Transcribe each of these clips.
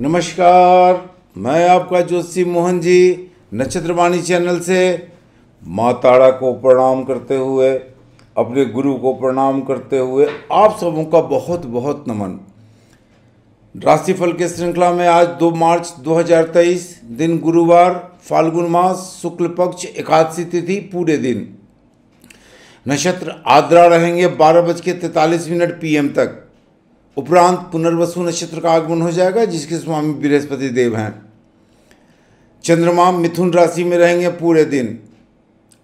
नमस्कार मैं आपका ज्योतिषी मोहन जी नक्षत्रवाणी चैनल से माँ तारा को प्रणाम करते हुए अपने गुरु को प्रणाम करते हुए आप सबों का बहुत बहुत नमन राशिफल के श्रृंखला में आज 2 मार्च 2023 दिन गुरुवार फाल्गुन मास शुक्ल पक्ष एकादशी तिथि पूरे दिन नक्षत्र आद्रा रहेंगे बारह बज के तैंतालीस मिनट पीएम तक उपरांत पुनर्वसु नक्षत्र का आगमन हो जाएगा जिसके स्वामी बृहस्पति देव हैं चंद्रमा मिथुन राशि में रहेंगे पूरे दिन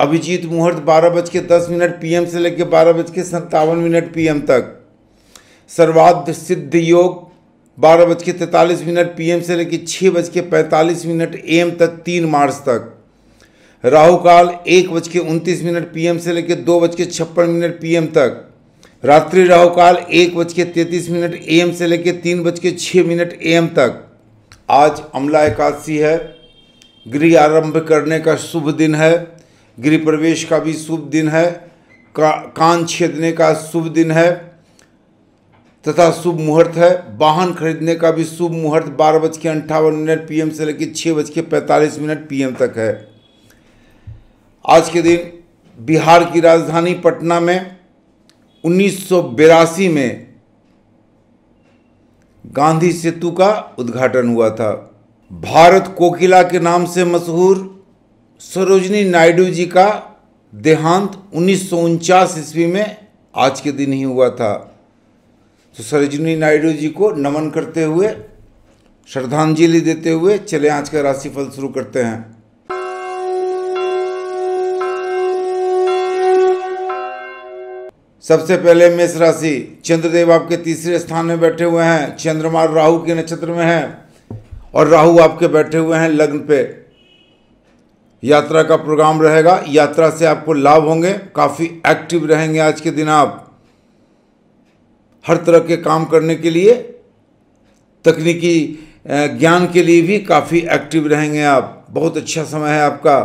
अभिजीत मुहूर्त बारह बज के दस मिनट पी से लेकर बारह बज के सत्तावन मिनट पी तक सर्वाध सिद्ध योग बारह बज के तैंतालीस मिनट पी से लेकर छः बज के पैंतालीस मिनट एम तक तीन मार्च तक राहु काल एक बज के उनतीस मिनट पी से लेकर दो बज के छप्पन मिनट पी तक रात्रि राहु काल एक बज के तैंतीस मिनट एम से लेकर तीन बज के छः मिनट एम तक आज अमला एकादशी है गृह आरंभ करने का शुभ दिन है गृह प्रवेश का भी शुभ दिन है का, कान छेदने का शुभ दिन है तथा शुभ मुहूर्त है वाहन खरीदने का भी शुभ मुहूर्त बारह बज के अंठावन मिनट पी से लेकर छः बज के पैंतालीस मिनट पी तक है आज के दिन बिहार की राजधानी पटना में उन्नीस में गांधी सेतु का उद्घाटन हुआ था भारत कोकिला के नाम से मशहूर सरोजनी नायडू जी का देहांत उन्नीस ईस्वी में आज के दिन ही हुआ था तो सरोजनी नायडू जी को नमन करते हुए श्रद्धांजलि देते हुए चले आज का राशिफल शुरू करते हैं सबसे पहले मेष राशि चंद्रदेव आपके तीसरे स्थान में बैठे हुए हैं चंद्रमा राहु के नक्षत्र में हैं और राहु आपके बैठे हुए हैं लग्न पे यात्रा का प्रोग्राम रहेगा यात्रा से आपको लाभ होंगे काफ़ी एक्टिव रहेंगे आज के दिन आप हर तरह के काम करने के लिए तकनीकी ज्ञान के लिए भी काफ़ी एक्टिव रहेंगे आप बहुत अच्छा समय है आपका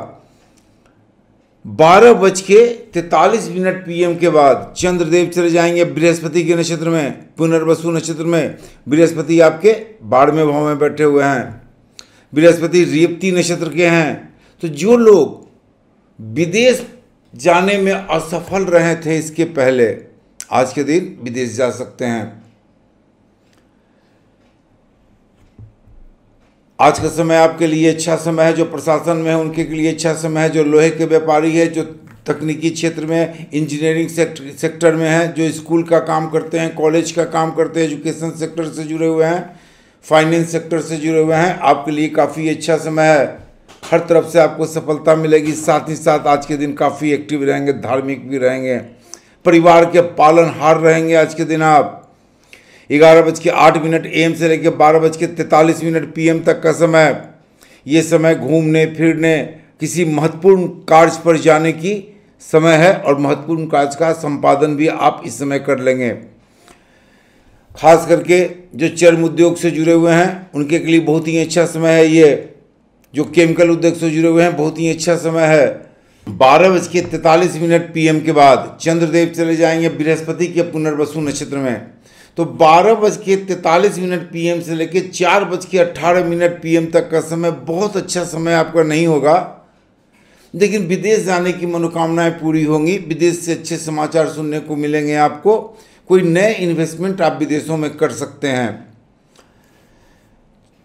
बारह बज के तैतालीस मिनट पीएम के बाद चंद्रदेव चले जाएंगे बृहस्पति के नक्षत्र में पुनर्वसु नक्षत्र में बृहस्पति आपके बारहवें भाव में बैठे हुए हैं बृहस्पति रेवती नक्षत्र के हैं तो जो लोग विदेश जाने में असफल रहे थे इसके पहले आज के दिन विदेश जा सकते हैं आज का समय आपके लिए अच्छा समय है जो प्रशासन में है उनके लिए अच्छा समय है जो लोहे के व्यापारी है जो तकनीकी क्षेत्र में इंजीनियरिंग सेक्टर सेक्टर में है जो स्कूल का काम करते हैं कॉलेज का काम करते हैं एजुकेशन सेक्टर से जुड़े हुए हैं फाइनेंस सेक्टर से जुड़े हुए हैं आपके लिए काफ़ी अच्छा समय है हर तरफ से आपको सफलता मिलेगी साथ ही साथ आज के दिन काफ़ी एक्टिव रहेंगे धार्मिक भी रहेंगे परिवार के पालन हार रहेंगे आज के दिन आप ग्यारह बज के आठ मिनट एम से लेकर बारह बज के तैंतालीस मिनट पीएम तक का समय ये समय घूमने फिरने किसी महत्वपूर्ण कार्य पर जाने की समय है और महत्वपूर्ण कार्य का संपादन भी आप इस समय कर लेंगे खास करके जो चर्म उद्योग से जुड़े हुए हैं उनके के लिए बहुत ही अच्छा समय है ये जो केमिकल उद्योग से जुड़े हुए हैं बहुत ही अच्छा समय है बारह बज के तैंतालीस मिनट पीएम के बाद चंद्रदेव चले जाएंगे बृहस्पति के पुनर्वसु नक्षत्र में तो बारह बज के तैंतालीस मिनट पी से लेकर चार बज के अट्ठारह मिनट पी तक का समय बहुत अच्छा समय आपका नहीं होगा लेकिन विदेश जाने की मनोकामनाएं पूरी होंगी विदेश से अच्छे समाचार सुनने को मिलेंगे आपको कोई नए इन्वेस्टमेंट आप विदेशों में कर सकते हैं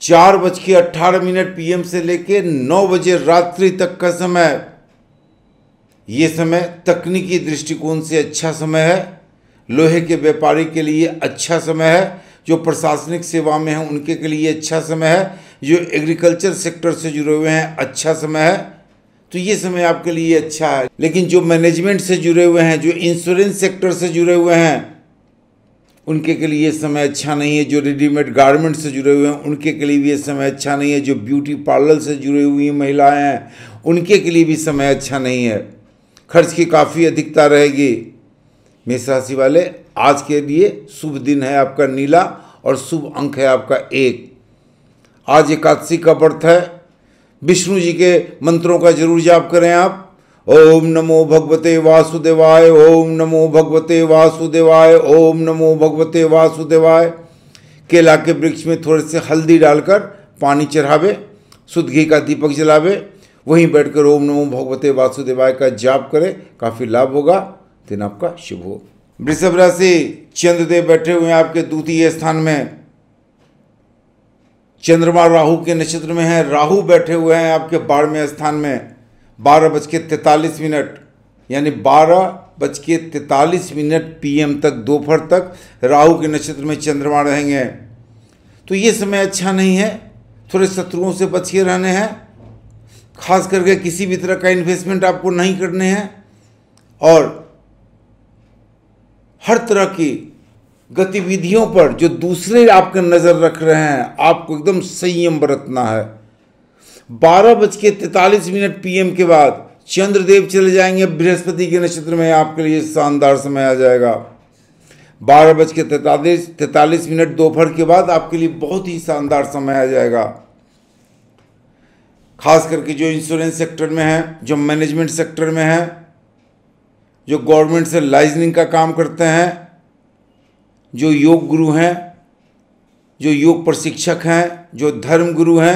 चार बज के अट्ठारह मिनट पीएम से लेकर नौ बजे रात्रि तक का समय ये समय तकनीकी दृष्टिकोण से अच्छा समय है लोहे के व्यापारी के लिए अच्छा समय है जो प्रशासनिक सेवा में हैं उनके के लिए अच्छा समय है जो एग्रीकल्चर सेक्टर से जुड़े हुए हैं अच्छा समय है तो ये समय आपके लिए अच्छा है लेकिन जो मैनेजमेंट से जुड़े हुए हैं जो इंश्योरेंस सेक्टर से जुड़े हुए हैं उनके के लिए समय अच्छा नहीं है जो रेडीमेड गारमेंट से जुड़े हुए हैं उनके के लिए भी समय अच्छा नहीं है जो ब्यूटी पार्लर से जुड़ी हुई महिलाएं हैं उनके के लिए भी समय अच्छा नहीं है खर्च की काफ़ी अधिकता रहेगी मेष राशि वाले आज के लिए शुभ दिन है आपका नीला और शुभ अंक है आपका एक आज एकादशी का व्रत है विष्णु जी के मंत्रों का जरूर जाप करें आप ओम नमो भगवते वासुदेवाय ओम नमो भगवते वासुदेवाय ओम नमो भगवते वासुदेवाय केला के वृक्ष में थोड़े से हल्दी डालकर पानी चढ़ावे शुद्ध घी का दीपक जलावे वहीं बैठकर ओम नमो भगवते वासुदेवाय का जाप करें काफ़ी लाभ होगा दिन आपका शुभ हो वृषभ राशि चंद्रदेव बैठे हुए हैं आपके द्वितीय स्थान में चंद्रमा राहु के नक्षत्र में है राहु बैठे हुए हैं आपके बारहवें स्थान में बारह बज के तैतालीस मिनट यानी बारह बज के तैतालीस मिनट पीएम तक दोपहर तक राहु के नक्षत्र में चंद्रमा रहेंगे तो ये समय अच्छा नहीं है थोड़े शत्रुओं से बच के रहने हैं खास करके किसी भी तरह का इन्वेस्टमेंट आपको नहीं करने हैं और हर तरह की गतिविधियों पर जो दूसरे आपके नज़र रख रहे हैं आपको एकदम संयम बरतना है बारह बज के तैतालीस मिनट पीएम के बाद चंद्रदेव चले जाएंगे बृहस्पति के नक्षत्र में आपके लिए शानदार समय आ जाएगा बारह बज के तैतालीस तैतालीस मिनट दोपहर के बाद आपके लिए बहुत ही शानदार समय आ जाएगा खास करके जो इंश्योरेंस सेक्टर में है जो मैनेजमेंट सेक्टर में है जो गवर्नमेंट से लाइजनिंग का काम करते हैं जो योग गुरु हैं जो योग प्रशिक्षक हैं जो धर्म गुरु हैं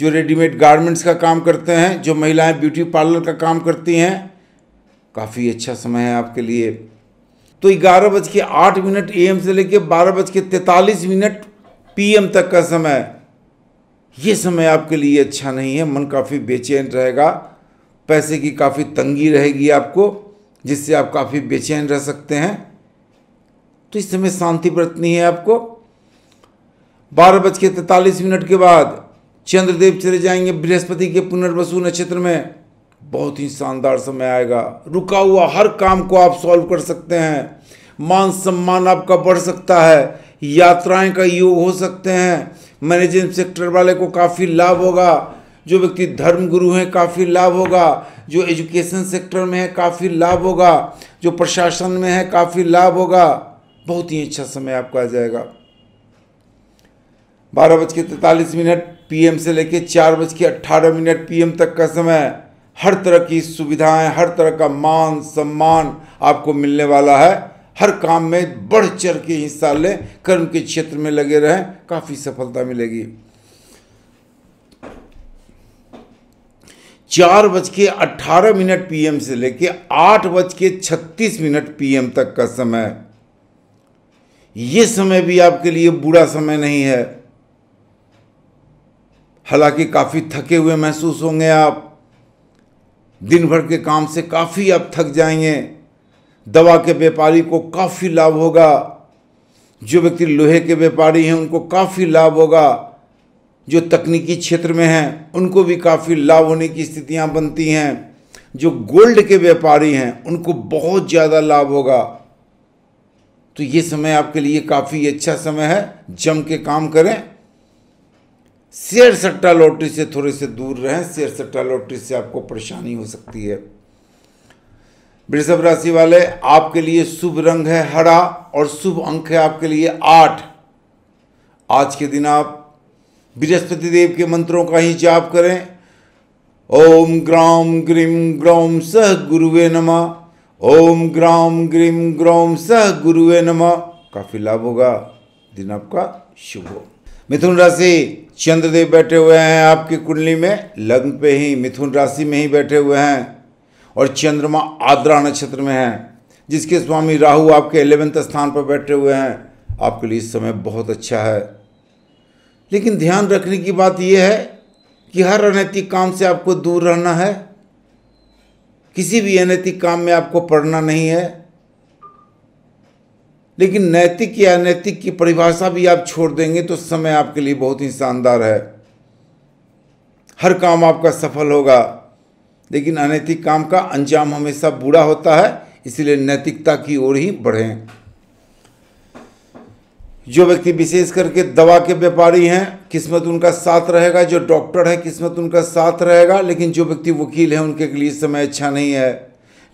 जो रेडीमेड गारमेंट्स का काम करते हैं जो महिलाएं ब्यूटी पार्लर का काम करती हैं काफ़ी अच्छा समय है आपके लिए तो ग्यारह बज के आठ मिनट ए से लेकर बारह बज के तैंतालीस मिनट पी तक का समय ये समय आपके लिए अच्छा नहीं है मन काफ़ी बेचैन रहेगा पैसे की काफ़ी तंगी रहेगी आपको जिससे आप काफ़ी बेचैन रह सकते हैं तो इस समय शांति बरतनी है आपको बारह बज के तैतालीस मिनट के बाद चंद्रदेव चले जाएंगे बृहस्पति के पुनर्वसु नक्षत्र में बहुत ही शानदार समय आएगा रुका हुआ हर काम को आप सॉल्व कर सकते हैं मान सम्मान आपका बढ़ सकता है यात्राएं का योग हो सकते हैं मैनेजिंग सेक्टर वाले को काफ़ी लाभ होगा जो व्यक्ति धर्म गुरु हैं काफ़ी लाभ होगा जो एजुकेशन सेक्टर में है काफ़ी लाभ होगा जो प्रशासन में है काफ़ी लाभ होगा बहुत ही अच्छा समय आपका आ जाएगा बारह बज के तैंतालीस मिनट पीएम से लेकर चार बज के अट्ठारह मिनट पीएम तक का समय हर तरह की सुविधाएं हर तरह का मान सम्मान आपको मिलने वाला है हर काम में बढ़ चढ़ के हिस्सा लें कर्म के क्षेत्र में लगे रहें काफ़ी सफलता मिलेगी चार बज के अट्ठारह मिनट पीएम से लेकर आठ बज के छत्तीस मिनट पीएम तक का समय ये समय भी आपके लिए बुरा समय नहीं है हालांकि काफ़ी थके हुए महसूस होंगे आप दिन भर के काम से काफ़ी आप थक जाएंगे दवा के व्यापारी को काफ़ी लाभ होगा जो व्यक्ति लोहे के व्यापारी हैं उनको काफ़ी लाभ होगा जो तकनीकी क्षेत्र में हैं उनको भी काफ़ी लाभ होने की स्थितियां बनती हैं जो गोल्ड के व्यापारी हैं उनको बहुत ज़्यादा लाभ होगा तो ये समय आपके लिए काफ़ी अच्छा समय है जम के काम करें शेयर सट्टा लॉटरी से थोड़े से दूर रहें शेयर सट्टा लॉटरी से आपको परेशानी हो सकती है वृषभ राशि वाले आपके लिए शुभ रंग है हरा और शुभ अंक है आपके लिए आठ आज के दिन आप बृहस्पति देव के मंत्रों का ही जाप करें ओम ग्राम ग्रीम ग्रौम सह गुरुवे नमा ओम ग्राम ग्रीम ग्रौम सह गुरुवे नमा काफ़ी लाभ होगा दिन आपका शुभ हो मिथुन राशि चंद्रदेव बैठे हुए हैं आपकी कुंडली में लग्न पे ही मिथुन राशि में ही बैठे हुए हैं और चंद्रमा आद्रा नक्षत्र में है जिसके स्वामी राहु आपके एलेवेंथ स्थान पर बैठे हुए हैं आपके लिए इस समय बहुत अच्छा है लेकिन ध्यान रखने की बात यह है कि हर अनैतिक काम से आपको दूर रहना है किसी भी अनैतिक काम में आपको पढ़ना नहीं है लेकिन नैतिक या अनैतिक की परिभाषा भी आप छोड़ देंगे तो समय आपके लिए बहुत ही शानदार है हर काम आपका सफल होगा लेकिन अनैतिक काम का अंजाम हमेशा बुरा होता है इसलिए नैतिकता की ओर ही बढ़ें जो व्यक्ति विशेष करके दवा के व्यापारी हैं किस्मत उनका साथ रहेगा जो डॉक्टर है किस्मत उनका साथ रहेगा लेकिन जो व्यक्ति वकील है उनके लिए समय अच्छा नहीं है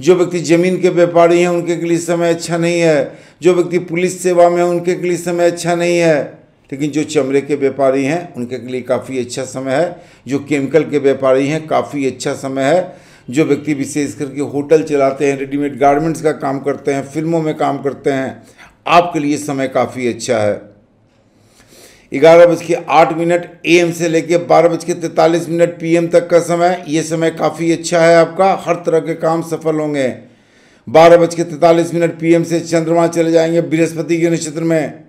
जो व्यक्ति ज़मीन के व्यापारी हैं उनके लिए समय अच्छा नहीं है जो व्यक्ति पुलिस सेवा में है उनके लिए समय अच्छा नहीं है लेकिन जो चमड़े के व्यापारी हैं उनके लिए काफ़ी अच्छा समय है जो केमिकल के व्यापारी हैं काफ़ी अच्छा समय है जो व्यक्ति विशेष करके होटल चलाते हैं रेडीमेड गारमेंट्स का काम करते हैं फिल्मों में काम करते हैं आपके लिए समय काफ़ी अच्छा है ग्यारह बज के आठ मिनट ए एम से लेकर बारह बज के तैंतालीस मिनट पी एम तक का समय ये समय काफ़ी अच्छा है आपका हर तरह के काम सफल होंगे बारह बज के तैंतालीस मिनट पी एम से चंद्रमा चले जाएंगे बृहस्पति के नक्षत्र में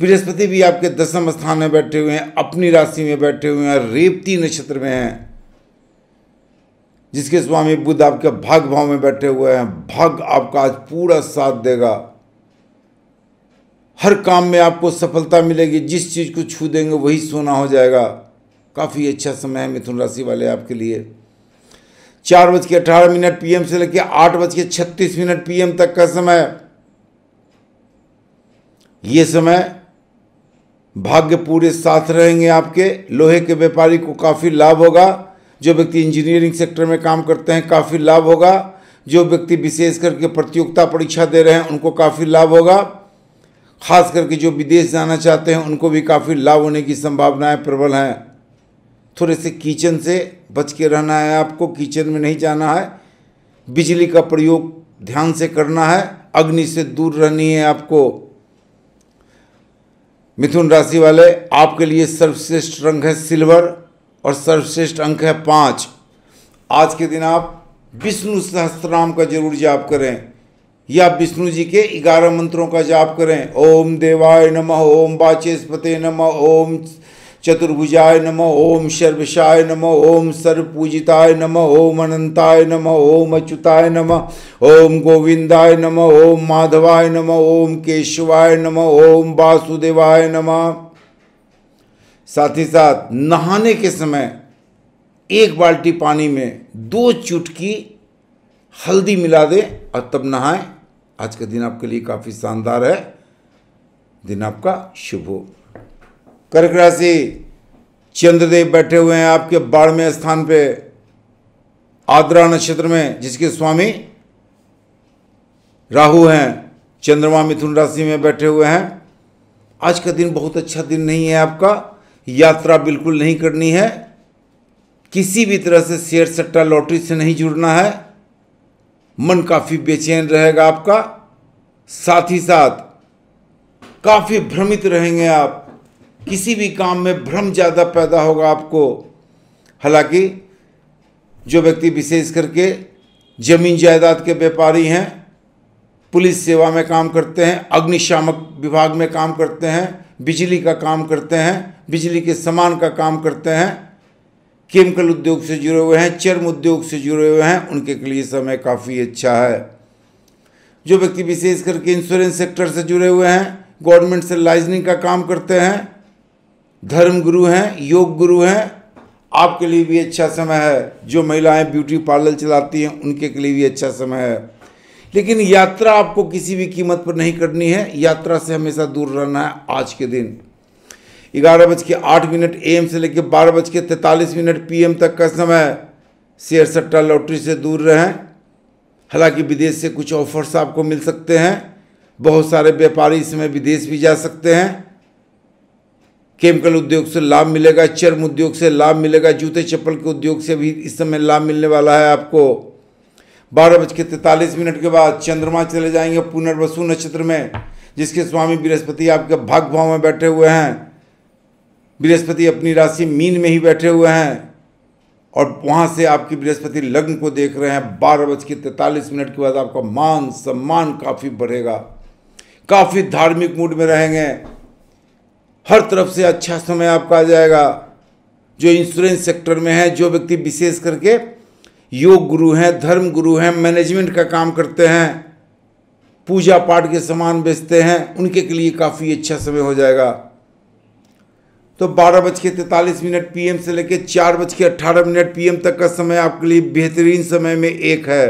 बृहस्पति भी आपके दसम स्थान में बैठे हुए हैं अपनी राशि में बैठे हुए हैं रेवती नक्षत्र में हैं जिसके स्वामी बुद्ध आपके भाग भाव में बैठे हुए हैं भाग आपका आज पूरा साथ देगा हर काम में आपको सफलता मिलेगी जिस चीज़ को छू देंगे वही सोना हो जाएगा काफ़ी अच्छा समय है मिथुन राशि वाले आपके लिए चार बज के अठारह मिनट पीएम से लेकर आठ बज के छत्तीस मिनट पीएम तक का समय यह समय भाग्य पूरे साथ रहेंगे आपके लोहे के व्यापारी को काफ़ी लाभ होगा जो व्यक्ति इंजीनियरिंग सेक्टर में काम करते हैं काफ़ी लाभ होगा जो व्यक्ति विशेष करके प्रतियोगिता परीक्षा दे रहे हैं उनको काफ़ी लाभ होगा ख़ास करके जो विदेश जाना चाहते हैं उनको भी काफ़ी लाभ होने की संभावनाएं प्रबल हैं थोड़े से किचन से बच के रहना है आपको किचन में नहीं जाना है बिजली का प्रयोग ध्यान से करना है अग्नि से दूर रहनी है आपको मिथुन राशि वाले आपके लिए सर्वश्रेष्ठ रंग है सिल्वर और सर्वश्रेष्ठ अंक है पाँच आज के दिन आप विष्णु सहस्त्र का जरूर जाप करें या विष्णु जी के ग्यारह मंत्रों का जाप करें ओम देवाय नमः ओम बाचेस्पते नमः ओम चतुर्भुजाय नमः ओम सर्वशाय नमः ओम सर्वपूजिताय नमः ओम अनंताय नमः ओम अच्युताय नमः ओम गोविंदाय नमः ओम माधवाय नमः ओम केशवाय नमः ओम वासुदेवाय नमः साथ ही साथ नहाने के समय एक बाल्टी पानी में दो चुटकी हल्दी मिला दें और तब नहाएं आज का दिन आपके लिए काफ़ी शानदार है दिन आपका शुभ हो कर्क राशि चंद्रदेव बैठे हुए हैं आपके बारहवें स्थान पे आद्रा नक्षत्र में जिसके स्वामी राहु हैं चंद्रमा मिथुन राशि में बैठे हुए हैं आज का दिन बहुत अच्छा दिन नहीं है आपका यात्रा बिल्कुल नहीं करनी है किसी भी तरह से शेयर सट्टा लॉटरी से नहीं जुड़ना है मन काफ़ी बेचैन रहेगा आपका साथ ही साथ काफ़ी भ्रमित रहेंगे आप किसी भी काम में भ्रम ज़्यादा पैदा होगा आपको हालांकि जो व्यक्ति विशेष करके जमीन जायदाद के व्यापारी हैं पुलिस सेवा में काम करते हैं अग्निशामक विभाग में काम करते हैं बिजली का काम करते हैं बिजली के सामान का काम करते हैं केमिकल उद्योग से जुड़े हुए हैं चर्म उद्योग से जुड़े हुए हैं उनके लिए समय काफ़ी अच्छा है जो व्यक्ति विशेष करके इंश्योरेंस सेक्टर से जुड़े हुए हैं गवर्नमेंट से लाइजनिंग का काम करते हैं धर्म गुरु हैं योग गुरु हैं आपके लिए भी अच्छा समय है जो महिलाएं ब्यूटी पार्लर चलाती हैं उनके लिए भी अच्छा समय है लेकिन यात्रा आपको किसी भी कीमत पर नहीं करनी है यात्रा से हमेशा दूर रहना है आज के दिन ग्यारह बज के आठ मिनट एम से लेकर बारह बज के तैंतालीस मिनट पीएम तक का समय शेयर सट्टा लॉटरी से दूर रहें हालांकि विदेश से कुछ ऑफर्स आपको मिल सकते हैं बहुत सारे व्यापारी इस समय विदेश भी जा सकते हैं केमिकल उद्योग से लाभ मिलेगा चर्म उद्योग से लाभ मिलेगा जूते चप्पल के उद्योग से भी इस समय लाभ मिलने वाला है आपको बारह बज के तैंतालीस मिनट के बाद चंद्रमा चले जाएंगे पुनर्वसु नक्षत्र में जिसके स्वामी बृहस्पति आपके भाग भाव में बैठे हुए हैं बृहस्पति अपनी राशि मीन में ही बैठे हुए हैं और वहाँ से आपकी बृहस्पति लग्न को देख रहे हैं बारह बज के तैंतालीस मिनट के बाद आपका मान सम्मान काफ़ी बढ़ेगा काफ़ी धार्मिक मूड में रहेंगे हर तरफ से अच्छा समय आपका आ जाएगा जो इंश्योरेंस सेक्टर में है जो व्यक्ति विशेष करके योग गुरु हैं धर्म गुरु हैं मैनेजमेंट का काम करते हैं पूजा पाठ के सामान बेचते हैं उनके के लिए काफ़ी अच्छा समय हो जाएगा तो बारह बज के मिनट पीएम से लेकर चार बज के मिनट पीएम तक का समय आपके लिए बेहतरीन समय में एक है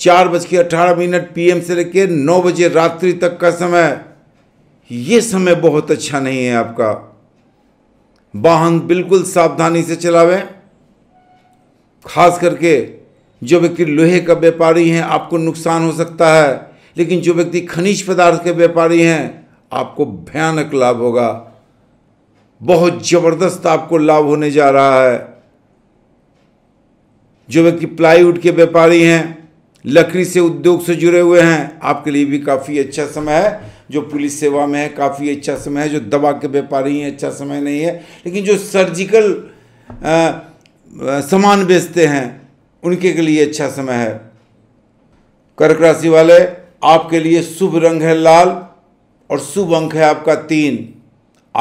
चार बज के मिनट पीएम से लेकर नौ बजे रात्रि तक का समय ये समय बहुत अच्छा नहीं है आपका वाहन बिल्कुल सावधानी से चलावें खास करके जो व्यक्ति लोहे का व्यापारी हैं आपको नुकसान हो सकता है लेकिन जो व्यक्ति खनिज पदार्थ के व्यापारी हैं आपको भयानक लाभ होगा बहुत ज़बरदस्त आपको लाभ होने जा रहा है जो व्यक्ति प्लाईवुड के व्यापारी हैं लकड़ी से उद्योग से जुड़े हुए हैं आपके लिए भी काफ़ी अच्छा समय है जो पुलिस सेवा में है काफ़ी अच्छा समय है जो दवा के व्यापारी हैं अच्छा समय नहीं है लेकिन जो सर्जिकल सामान बेचते हैं उनके के लिए अच्छा समय है कर्क राशि वाले आपके लिए शुभ रंग है लाल और शुभ अंक है आपका तीन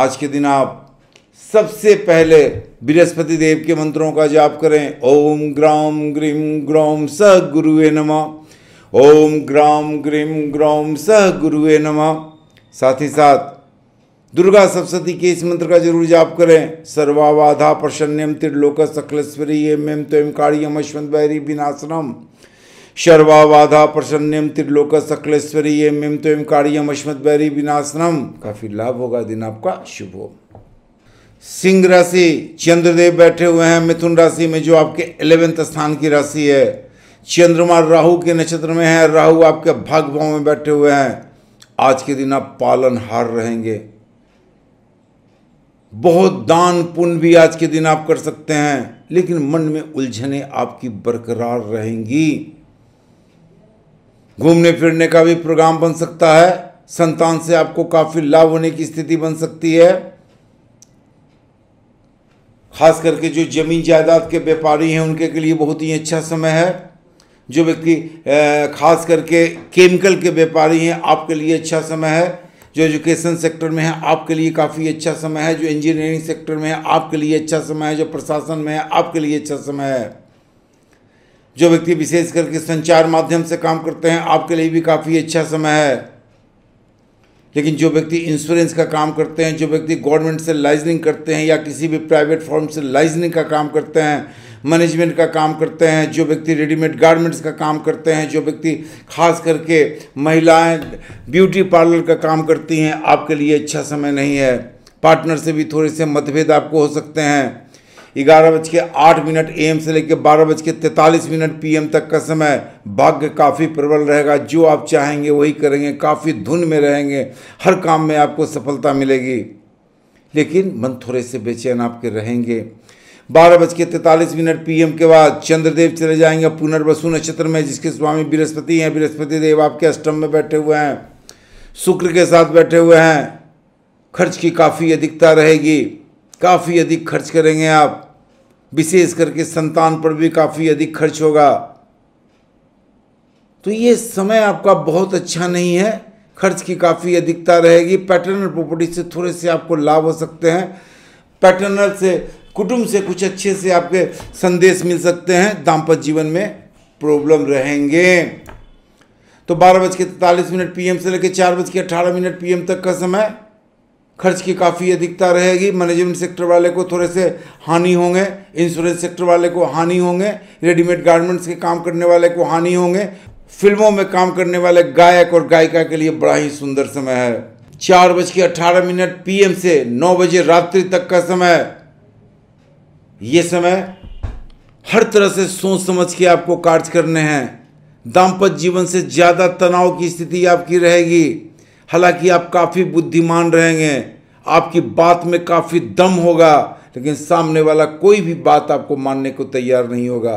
आज के दिन आप सबसे पहले बृहस्पति देव के मंत्रों का जाप करें ओम ग्राम ग्रीम ग्रोम स गुरुए नमा ओम ग्राम ग्रीम ग्रोम स गुरुवे नमा साथ ही साथ दुर्गा सप्तती के इस मंत्र का जरूर जाप करें सर्वावाधा प्रसन्नम त्रिलोक सकलेश्वरी एम एम काड़ी कारियम अश्वंत भैरी विनाशनम सर्वावाधा प्रसन्नम त्रिलोक सकलेश्वरी एम काड़ी कारियम अश्वंत भैरी विनाशनम काफ़ी लाभ होगा दिन आपका शुभ हो सिंह राशि चंद्रदेव बैठे हुए हैं मिथुन राशि में जो आपके एलेवेंथ स्थान की राशि है चंद्रमा राहु के नक्षत्र में है राहु आपके भाग भाव में बैठे हुए हैं आज के दिन आप पालन हार रहेंगे बहुत दान पुण्य भी आज के दिन आप कर सकते हैं लेकिन मन में उलझने आपकी बरकरार रहेंगी घूमने फिरने का भी प्रोग्राम बन सकता है संतान से आपको काफ़ी लाभ होने की स्थिति बन सकती है खास करके जो ज़मीन जायदाद के व्यापारी हैं उनके के लिए बहुत ही अच्छा समय है जो व्यक्ति खास करके केमिकल के व्यापारी हैं आपके लिए अच्छा समय है जो एजुकेशन सेक्टर में है आपके लिए काफ़ी अच्छा समय है जो इंजीनियरिंग सेक्टर में है आपके लिए अच्छा समय है जो प्रशासन में है आपके लिए अच्छा समय है जो व्यक्ति विशेष करके संचार माध्यम से काम करते हैं आपके लिए भी काफ़ी अच्छा समय है लेकिन जो व्यक्ति इंश्योरेंस का काम करते हैं जो व्यक्ति गवर्नमेंट से लाइजनिंग करते हैं या किसी भी प्राइवेट फॉर्म से लाइजनिंग का काम करते हैं मैनेजमेंट का काम करते हैं जो व्यक्ति रेडीमेड गारमेंट्स का काम करते हैं जो व्यक्ति खास करके महिलाएं ब्यूटी पार्लर का काम करती हैं आपके लिए अच्छा समय नहीं है पार्टनर से भी थोड़े से मतभेद आपको हो सकते हैं ग्यारह बज के आठ मिनट एम से लेकर बारह बज के तैंतालीस मिनट पीएम तक का समय भाग्य काफ़ी प्रबल रहेगा जो आप चाहेंगे वही करेंगे काफ़ी धुन में रहेंगे हर काम में आपको सफलता मिलेगी लेकिन मन थोड़े से बेचैन आपके रहेंगे बारह बज के तैंतालीस मिनट पीएम के बाद चंद्रदेव चले जाएंगे पुनर्वसु नक्षत्र में जिसके स्वामी बृहस्पति हैं बृहस्पति देव आपके अष्टम में बैठे हुए हैं शुक्र के साथ बैठे हुए हैं खर्च की काफ़ी अधिकता रहेगी काफ़ी अधिक खर्च करेंगे आप विशेष करके संतान पर भी काफ़ी अधिक खर्च होगा तो ये समय आपका बहुत अच्छा नहीं है खर्च की काफ़ी अधिकता रहेगी पैटर्नल प्रॉपर्टी से थोड़े से आपको लाभ हो सकते हैं पैटर्नल से कुटुंब से कुछ अच्छे से आपके संदेश मिल सकते हैं दाम्पत्य जीवन में प्रॉब्लम रहेंगे तो बारह बज के तैतालीस मिनट पीएम से लेकर चार बज के अठारह मिनट पीएम तक का समय खर्च की काफ़ी अधिकता रहेगी मैनेजमेंट सेक्टर वाले को थोड़े से हानि होंगे इंश्योरेंस सेक्टर वाले को हानि होंगे रेडीमेड गारमेंट्स के काम करने वाले को हानि होंगे फिल्मों में काम करने वाले गायक और गायिका के लिए बड़ा ही सुंदर समय है चार बज के अट्ठारह मिनट पी से नौ बजे रात्रि तक का समय ये समय हर तरह से सोच समझ के आपको कार्य करने हैं दाम्पत्य जीवन से ज़्यादा तनाव की स्थिति आपकी रहेगी हालांकि आप काफ़ी बुद्धिमान रहेंगे आपकी बात में काफ़ी दम होगा लेकिन सामने वाला कोई भी बात आपको मानने को तैयार नहीं होगा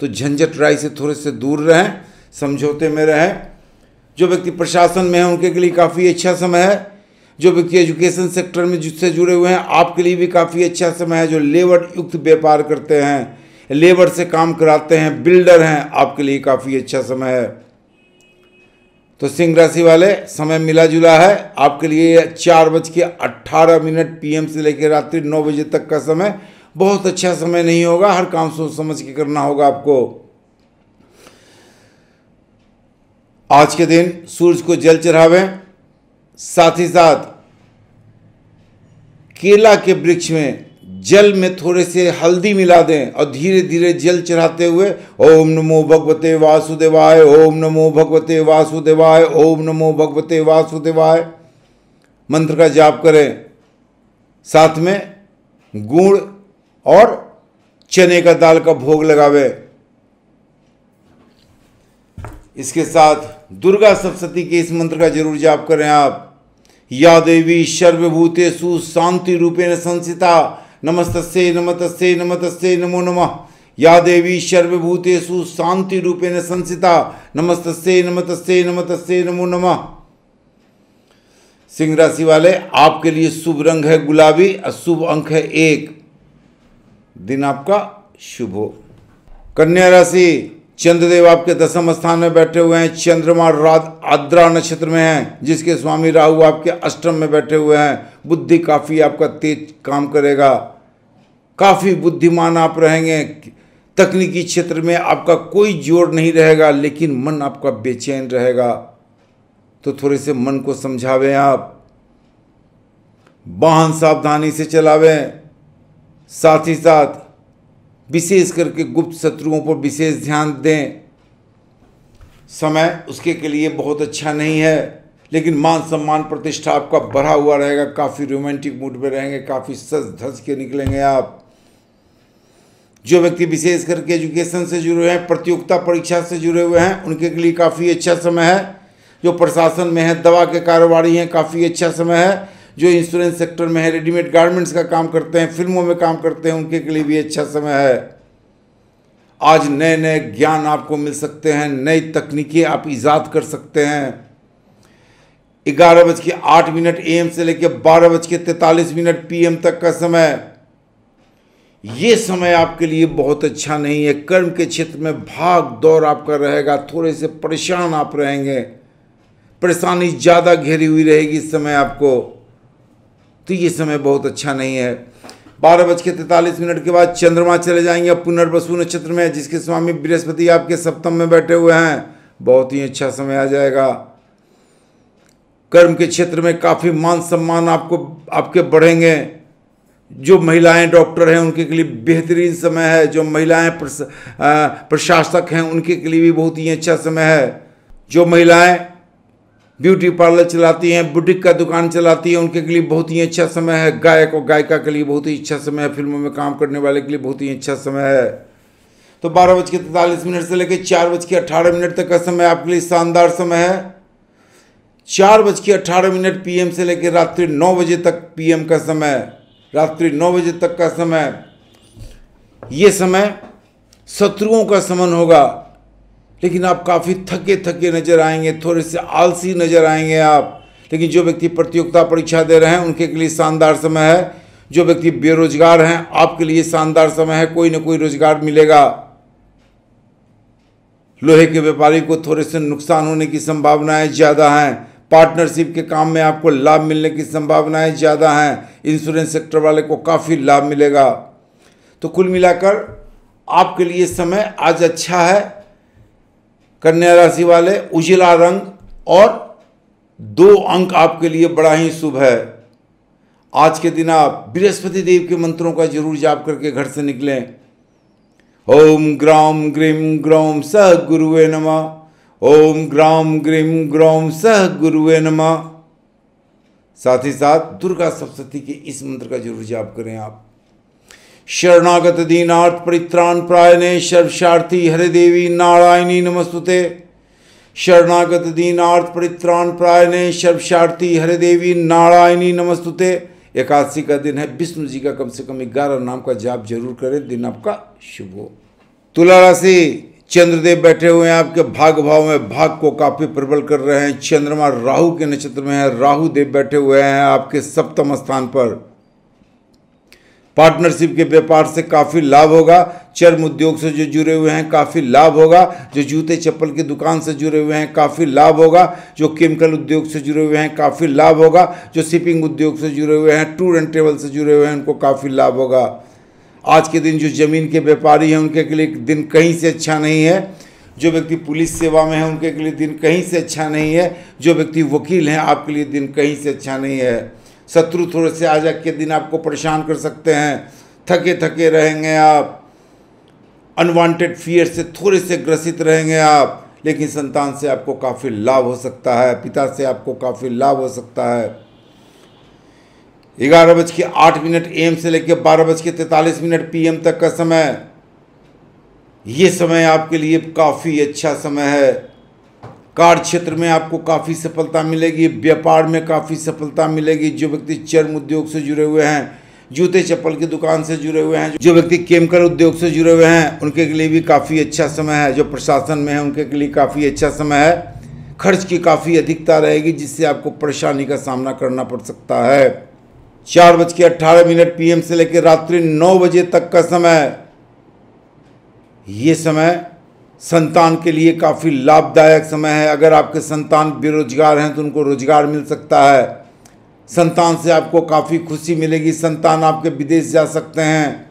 तो झंझट राय से थोड़े से दूर रहें समझौते में रहें जो व्यक्ति प्रशासन में है उनके के लिए काफ़ी अच्छा समय है जो व्यक्ति एजुकेशन सेक्टर में जिससे जुड़े हुए हैं आपके लिए भी काफ़ी अच्छा समय है जो लेबर युक्त व्यापार करते हैं लेबर से काम कराते हैं बिल्डर हैं आपके लिए काफ़ी अच्छा समय है तो सिंह राशि वाले समय मिला जुला है आपके लिए चार बज के अट्ठारह मिनट पीएम से लेकर रात्रि नौ बजे तक का समय बहुत अच्छा समय नहीं होगा हर काम सोच समझ के करना होगा आपको आज के दिन सूर्य को जल चढ़ावें साथ ही साथ केला के वृक्ष में जल में थोड़े से हल्दी मिला दें और धीरे धीरे जल चढ़ाते हुए ओम नमो भगवते वासुदेवाय ओम नमो भगवते वासुदेवाय ओम नमो भगवते वासुदेवाय मंत्र का जाप करें साथ में गुड़ और चने का दाल का भोग लगावे इसके साथ दुर्गा सप्तती के इस मंत्र का जरूर जाप करें आप या देवी सर्वभूतेषु शांति रूपेण संसिता नमस्तस्े नमतस्े नमतस्े नमो नमः या देवी सर्वभूतेषु शांति रूपेण संसिता नमस्तस्े नमतस्े नमत नमो नमः सिंह राशि वाले आपके लिए शुभ रंग है गुलाबी और शुभ अंक है एक दिन आपका शुभ हो कन्या राशि चंद्रदेव आपके दसम स्थान में बैठे हुए हैं चंद्रमा रात आद्रा नक्षत्र में है जिसके स्वामी राहु आपके अष्टम में बैठे हुए हैं बुद्धि काफ़ी आपका तेज काम करेगा काफ़ी बुद्धिमान आप रहेंगे तकनीकी क्षेत्र में आपका कोई जोर नहीं रहेगा लेकिन मन आपका बेचैन रहेगा तो थोड़े से मन को समझावें आप वाहन सावधानी से चलावें साथ ही साथ विशेष करके गुप्त शत्रुओं पर विशेष ध्यान दें समय उसके के लिए बहुत अच्छा नहीं है लेकिन मान सम्मान प्रतिष्ठा आपका बढ़ा हुआ रहेगा काफ़ी रोमांटिक मूड में रहेंगे काफ़ी सज धज के निकलेंगे आप जो व्यक्ति विशेष करके एजुकेशन से जुड़े हुए हैं प्रतियोगिता परीक्षा से जुड़े हुए हैं उनके के लिए काफ़ी अच्छा समय है जो प्रशासन में है दवा के कारोबारी हैं काफ़ी अच्छा समय है जो इंश्योरेंस सेक्टर में है रेडीमेड गारमेंट्स का काम करते हैं फिल्मों में काम करते हैं उनके लिए भी अच्छा समय है आज नए नए ज्ञान आपको मिल सकते हैं नई तकनीकें आप ईजाद कर सकते हैं ग्यारह बज के आठ मिनट एम से लेकर बारह बज के तैंतालीस मिनट पीएम तक का समय ये समय आपके लिए बहुत अच्छा नहीं है कर्म के क्षेत्र में भाग दौड़ आपका रहेगा थोड़े से परेशान आप रहेंगे परेशानी ज़्यादा घेरी हुई रहेगी इस समय आपको तो ये समय बहुत अच्छा नहीं है बारह बज के तैतालीस मिनट के बाद चंद्रमा चले जाएंगे पुनर्वसु नक्षत्र में जिसके स्वामी बृहस्पति आपके सप्तम में बैठे हुए हैं बहुत ही अच्छा समय आ जाएगा कर्म के क्षेत्र में काफ़ी मान सम्मान आपको आपके बढ़ेंगे जो महिलाएं डॉक्टर हैं उनके के लिए बेहतरीन समय है जो महिलाएं प्रशासक हैं उनके के लिए भी बहुत ही अच्छा समय है जो महिलाएं ब्यूटी पार्लर चलाती हैं बुटीक का दुकान चलाती हैं उनके लिए बहुत ही अच्छा समय है गायक और गायिका के लिए बहुत ही अच्छा समय है फिल्मों में काम करने वाले के लिए बहुत ही अच्छा समय है तो बारह बज के तैंतालीस मिनट से लेकर चार बज के अट्ठारह मिनट तक का समय आपके लिए शानदार समय है चार बज के अट्ठारह मिनट एम से लेकर रात्रि नौ बजे तक एम का समय रात्रि नौ बजे तक का समय ये समय शत्रुओं का समन होगा लेकिन आप काफ़ी थके थके नज़र आएंगे थोड़े से आलसी नज़र आएंगे आप लेकिन जो व्यक्ति प्रतियोगिता परीक्षा दे रहे हैं उनके लिए शानदार समय है जो व्यक्ति बेरोजगार हैं आपके लिए शानदार समय है कोई ना कोई रोजगार मिलेगा लोहे के व्यापारी को थोड़े से नुकसान होने की संभावनाएं ज़्यादा हैं पार्टनरशिप के काम में आपको लाभ मिलने की संभावनाएं ज़्यादा हैं इंश्योरेंस सेक्टर वाले को काफ़ी लाभ मिलेगा तो कुल मिलाकर आपके लिए समय आज अच्छा है कन्या राशि वाले उजिला रंग और दो अंक आपके लिए बड़ा ही शुभ है आज के दिन आप बृहस्पति देव के मंत्रों का जरूर जाप करके घर से निकलें ओम ग्राम ग्रीम ग्रौम सह गुरुवे नमा ओम ग्राम ग्रीम ग्रौम सह गुरुवे नमा साथ ही साथ दुर्गा सप्तती के इस मंत्र का जरूर जाप करें आप शरणागत दीनार्थ परित्राण प्रायणे सर्वशार्थी हरे देवी नारायणी नमस्तुते शरणागत दीनार्थ परित्राण प्रायणे सर्वशार्थी हरे देवी नारायणी नमस्तुते एकादशी का दिन है विष्णु जी का कम से कम ग्यारह नाम का जाप जरूर करें दिन आपका शुभ हो तुला राशि चंद्रदेव बैठे हुए हैं आपके भाग भाव में भाग को काफ़ी प्रबल कर रहे हैं चंद्रमा राहु के नक्षत्र में है राहु देव बैठे हुए हैं आपके सप्तम स्थान पर पार्टनरशिप के व्यापार से काफ़ी लाभ होगा चर्म उद्योग से जो जुड़े हुए हैं काफ़ी लाभ होगा जो जूते चप्पल की दुकान से जुड़े हुए हैं काफ़ी लाभ होगा जो केमिकल उद्योग से जुड़े हुए हैं काफ़ी लाभ होगा जो शिपिंग उद्योग से जुड़े हुए हैं टूर एंड ट्रेवल से जुड़े हुए हैं उनको काफ़ी लाभ होगा आज के दिन जो ज़मीन के व्यापारी हैं उनके के लिए दिन कहीं से अच्छा नहीं है जो व्यक्ति पुलिस सेवा में है उनके के लिए दिन कहीं से अच्छा नहीं है जो व्यक्ति वकील हैं आपके लिए दिन कहीं से अच्छा नहीं है शत्रु थोड़े से आज के दिन आपको परेशान कर सकते हैं थके थके रहेंगे आप अनवांटेड फियर से थोड़े से ग्रसित रहेंगे आप लेकिन संतान से आपको काफ़ी लाभ हो सकता है पिता से आपको काफ़ी लाभ हो सकता है ग्यारह बज के आठ मिनट एम से लेकर बारह बज के तैंतालीस मिनट पी तक का समय ये समय आपके लिए काफ़ी अच्छा समय है कार्य क्षेत्र में आपको काफ़ी सफलता मिलेगी व्यापार में काफ़ी सफलता मिलेगी जो व्यक्ति चर्म उद्योग से जुड़े हुए हैं जूते चप्पल की दुकान से जुड़े हुए हैं जो व्यक्ति केमिकल उद्योग से जुड़े हुए हैं उनके लिए भी काफ़ी अच्छा समय है जो प्रशासन में है उनके लिए काफ़ी अच्छा समय है खर्च की काफ़ी अधिकता रहेगी जिससे आपको परेशानी का सामना करना पड़ सकता है चार बज के अट्ठारह मिनट पीएम से लेकर रात्रि नौ बजे तक का समय ये समय संतान के लिए काफ़ी लाभदायक समय है अगर आपके संतान बेरोजगार हैं तो उनको रोजगार मिल सकता है संतान से आपको काफ़ी खुशी मिलेगी संतान आपके विदेश जा सकते हैं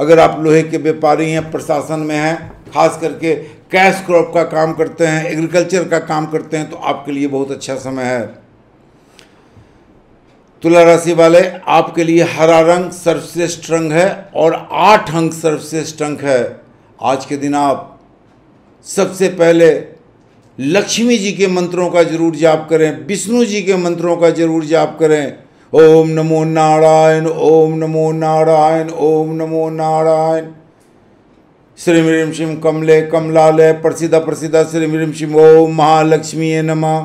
अगर आप लोहे के व्यापारी हैं प्रशासन में हैं खास करके कैश क्रॉप का काम करते हैं एग्रीकल्चर का काम करते हैं तो आपके लिए बहुत अच्छा समय है तुला राशि वाले आपके लिए हरा रंग सर्वश्रेष्ठ रंग है और आठ अंक सर्वश्रेष्ठ अंक है आज के दिन आप सबसे पहले लक्ष्मी जी के मंत्रों का जरूर जाप करें विष्णु जी के मंत्रों का जरूर जाप करें ओम नमो नारायण ओम नमो नारायण ओम नमो नारायण श्री मृम शिम कमले कमलालय प्रसिद्ध प्रसिद्ध श्री मृम शिम ओम महालक्ष्मी नमः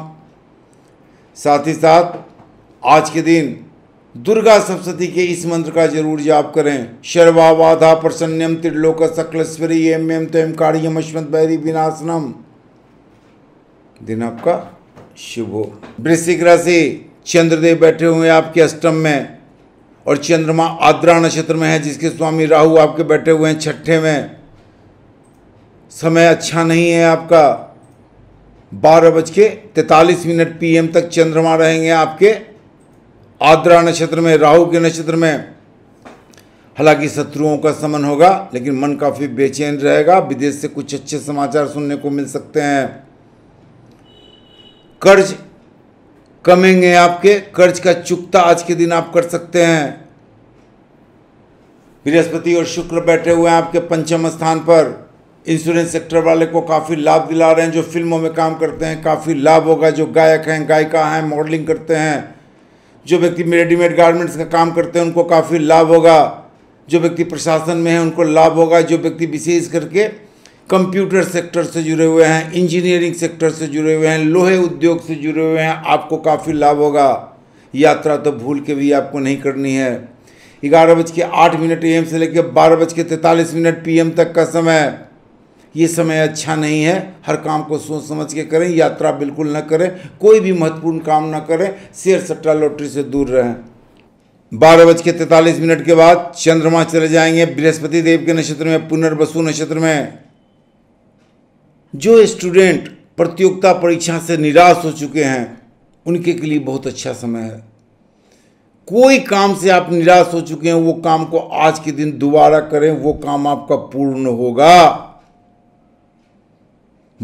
साथ ही साथ आज के दिन दुर्गा सप्तती के इस मंत्र का जरूर जाप करें शर्वाबाधा प्रसन्नम त्रिलोक सकलस्वरी एम एम तम कार्यम अश्वत बैरी विनाशनम दिन आपका शुभ हो वृश्चिक राशि चंद्रदेव बैठे हुए हैं आपके अष्टम में और चंद्रमा आद्रा नक्षत्र में है जिसके स्वामी राहु आपके बैठे हुए हैं छठे में समय अच्छा नहीं है आपका बारह बज के तैतालीस मिनट पीएम तक चंद्रमा रहेंगे आपके आद्रा नक्षत्र में राहु के नक्षत्र में हालांकि शत्रुओं का समन होगा लेकिन मन काफ़ी बेचैन रहेगा विदेश से कुछ अच्छे समाचार सुनने को मिल सकते हैं कर्ज कमेंगे आपके कर्ज का चुकता आज के दिन आप कर सकते हैं बृहस्पति और शुक्र बैठे हुए हैं आपके पंचम स्थान पर इंश्योरेंस सेक्टर वाले को काफ़ी लाभ दिला रहे हैं जो फिल्मों में काम करते हैं काफ़ी लाभ होगा जो गायक हैं गायिका हैं मॉडलिंग करते हैं जो व्यक्ति रेडीमेड गारमेंट्स का काम करते हैं उनको काफ़ी लाभ होगा जो व्यक्ति प्रशासन में है उनको लाभ होगा जो व्यक्ति विशेष करके कंप्यूटर सेक्टर से जुड़े हुए हैं इंजीनियरिंग सेक्टर से जुड़े हुए हैं लोहे उद्योग से जुड़े हुए हैं आपको काफ़ी लाभ होगा यात्रा तो भूल के भी आपको नहीं करनी है ग्यारह बज के आठ मिनट एम से लेकर बारह बज के तैंतालीस मिनट पी तक का समय ये समय अच्छा नहीं है हर काम को सोच समझ के करें यात्रा बिल्कुल न करें कोई भी महत्वपूर्ण काम न करें शेयर सट्टा लॉटरी से दूर रहें बारह बज के तैंतालीस मिनट के बाद चंद्रमा चले जाएंगे बृहस्पति देव के नक्षत्र में पुनर्वसु नक्षत्र में जो स्टूडेंट प्रतियोगिता परीक्षा से निराश हो चुके हैं उनके के लिए बहुत अच्छा समय है कोई काम से आप निराश हो चुके हैं वो काम को आज के दिन दोबारा करें वो काम आपका पूर्ण होगा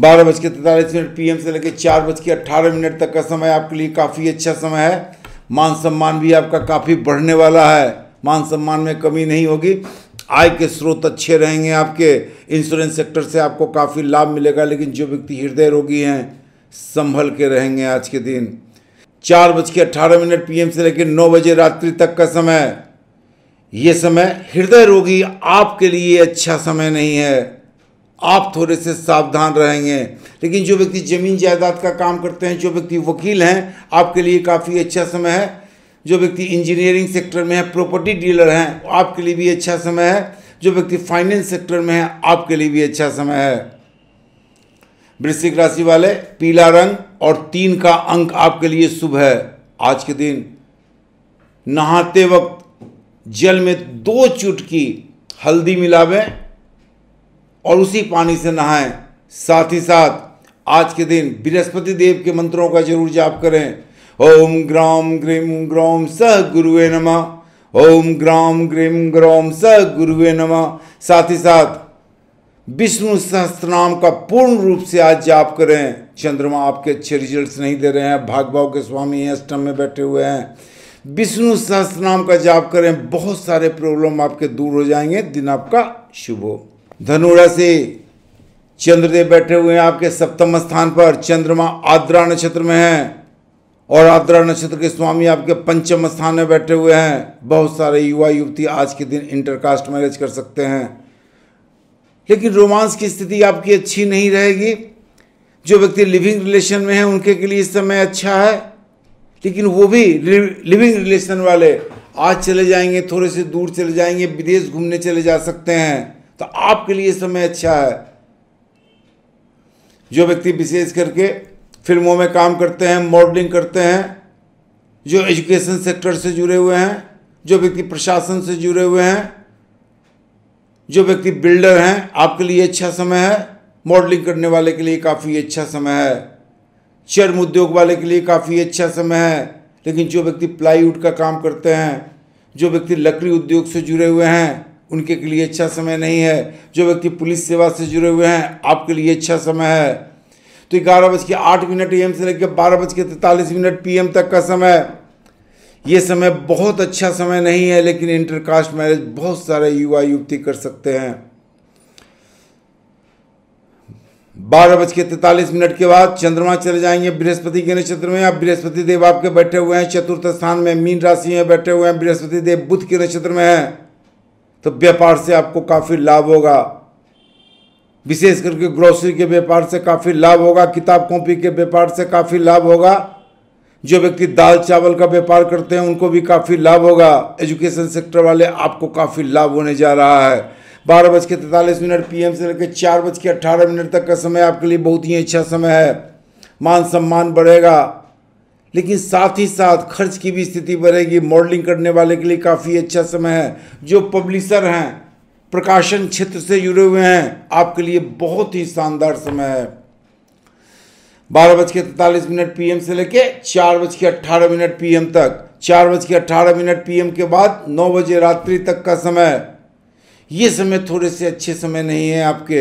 बारह बज के तैंतालीस मिनट पी से लेकर चार बज के अट्ठारह मिनट तक का समय आपके लिए काफ़ी अच्छा समय है मान सम्मान भी आपका काफ़ी बढ़ने वाला है मान सम्मान में कमी नहीं होगी आय के स्रोत अच्छे रहेंगे आपके इंश्योरेंस सेक्टर से आपको काफ़ी लाभ मिलेगा लेकिन जो व्यक्ति हृदय रोगी हैं संभल के रहेंगे आज के दिन चार बज के अट्ठारह मिनट पी से लेकर नौ बजे रात्रि तक का समय ये समय हृदय रोगी आपके लिए अच्छा समय नहीं है आप थोड़े से सावधान रहेंगे लेकिन जो व्यक्ति ज़मीन जायदाद का काम करते हैं जो व्यक्ति वकील हैं आपके लिए काफ़ी अच्छा समय है जो व्यक्ति इंजीनियरिंग सेक्टर में है प्रॉपर्टी डीलर हैं आपके लिए भी अच्छा समय है जो व्यक्ति फाइनेंस सेक्टर में है आपके लिए भी अच्छा समय है वृश्चिक राशि वाले पीला रंग और तीन का अंक आपके लिए शुभ है आज के दिन नहाते वक्त जल में दो चुटकी हल्दी मिलावें और उसी पानी से नहाएं साथ ही साथ आज के दिन बृहस्पति देव के मंत्रों का जरूर जाप करें ओम ग्राम ग्रीम ग्रौम सह गुरुवे नमा ओम ग्राम ग्रीम ग्रौम सह गुरुवे नमा साथ ही साथ विष्णु सहस्त्र नाम का पूर्ण रूप से आज जाप करें चंद्रमा आपके अच्छे रिजल्ट्स नहीं दे रहे हैं भागभाव के स्वामी हैं अष्टम में बैठे हुए हैं विष्णु सहस्त्र नाम का जाप करें बहुत सारे प्रॉब्लम आपके दूर हो जाएंगे दिन आपका शुभ हो धनुराशि से चंद्रदेव बैठे हुए हैं आपके सप्तम स्थान पर चंद्रमा आद्रा नक्षत्र में है और आद्रा नक्षत्र के स्वामी आपके पंचम स्थान में बैठे हुए हैं बहुत सारे युवा युवती आज के दिन इंटरकास्ट मैरिज कर सकते हैं लेकिन रोमांस की स्थिति आपकी अच्छी नहीं रहेगी जो व्यक्ति लिविंग रिलेशन में है उनके के लिए इस समय अच्छा है लेकिन वो भी लिविंग रिलेशन वाले आज चले जाएंगे थोड़े से दूर चले जाएंगे विदेश घूमने चले जा सकते हैं तो आपके लिए समय अच्छा है जो व्यक्ति विशेष करके फिल्मों में काम करते हैं मॉडलिंग करते हैं जो एजुकेशन सेक्टर से जुड़े हुए हैं जो व्यक्ति प्रशासन से जुड़े हुए हैं जो व्यक्ति बिल्डर हैं आपके लिए अच्छा समय है मॉडलिंग करने वाले के लिए काफ़ी अच्छा समय है चर्म उद्योग वाले के लिए काफ़ी अच्छा समय है लेकिन जो व्यक्ति प्लाईवुड का काम करते हैं जो व्यक्ति लकड़ी उद्योग से जुड़े हुए हैं उनके लिए अच्छा समय नहीं है जो व्यक्ति पुलिस सेवा से जुड़े हुए हैं आपके लिए अच्छा समय है तो ग्यारह बज के आठ मिनट एम से लेकर बारह बज के तैंतालीस मिनट पीएम तक का समय ये समय बहुत अच्छा समय नहीं है लेकिन इंटरकास्ट मैरिज बहुत सारे युवा युवती कर सकते हैं बारह बज के तैतालीस मिनट के बाद चंद्रमा चले जाएंगे बृहस्पति के नक्षत्र में आप बृहस्पति देव आपके बैठे हुए हैं चतुर्थ स्थान में मीन राशि में बैठे हुए हैं बृहस्पति देव बुध के नक्षत्र में हैं तो व्यापार से आपको काफ़ी लाभ होगा विशेष करके ग्रोसरी के व्यापार से काफ़ी लाभ होगा किताब कॉपी के व्यापार से काफ़ी लाभ होगा जो व्यक्ति दाल चावल का व्यापार करते हैं उनको भी काफ़ी लाभ होगा एजुकेशन सेक्टर वाले आपको काफ़ी लाभ होने जा रहा है बारह बज के तैंतालीस मिनट पी से लेकर चार बज के अट्ठारह मिनट तक का समय आपके लिए बहुत ही अच्छा समय है मान सम्मान बढ़ेगा लेकिन साथ ही साथ खर्च की भी स्थिति बढ़ेगी मॉडलिंग करने वाले के लिए काफ़ी अच्छा समय है जो पब्लिशर हैं प्रकाशन क्षेत्र से जुड़े हुए हैं आपके लिए बहुत ही शानदार समय है बारह बज के तैतालीस मिनट पीएम से लेके चार बज के अट्ठारह मिनट पीएम तक चार बज के अट्ठारह मिनट पीएम के बाद नौ बजे रात्रि तक का समय ये समय थोड़े से अच्छे समय नहीं है आपके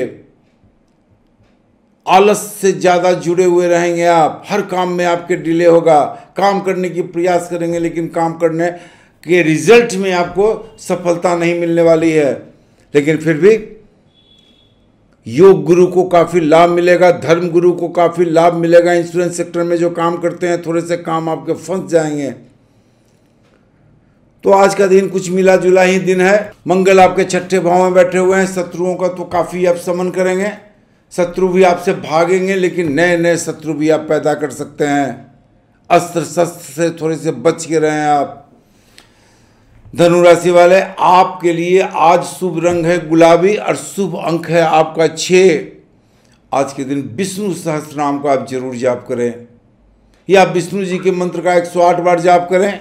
आलस से ज़्यादा जुड़े हुए रहेंगे आप हर काम में आपके डिले होगा काम करने की प्रयास करेंगे लेकिन काम करने के रिजल्ट में आपको सफलता नहीं मिलने वाली है लेकिन फिर भी योग गुरु को काफ़ी लाभ मिलेगा धर्म गुरु को काफ़ी लाभ मिलेगा इंश्योरेंस सेक्टर में जो काम करते हैं थोड़े से काम आपके फंस जाएंगे तो आज का दिन कुछ मिला जुला ही दिन है मंगल आपके छठे भाव में बैठे हुए हैं शत्रुओं का तो काफ़ी आप समन करेंगे शत्रु भी आपसे भागेंगे लेकिन नए नए शत्रु भी आप पैदा कर सकते हैं अस्त्र शस्त्र से थोड़े से बच के रहें आप धनुराशि वाले आपके लिए आज शुभ रंग है गुलाबी और शुभ अंक है आपका छ आज के दिन विष्णु सहस्र नाम का आप जरूर जाप करें या विष्णु जी के मंत्र का 108 बार जाप करें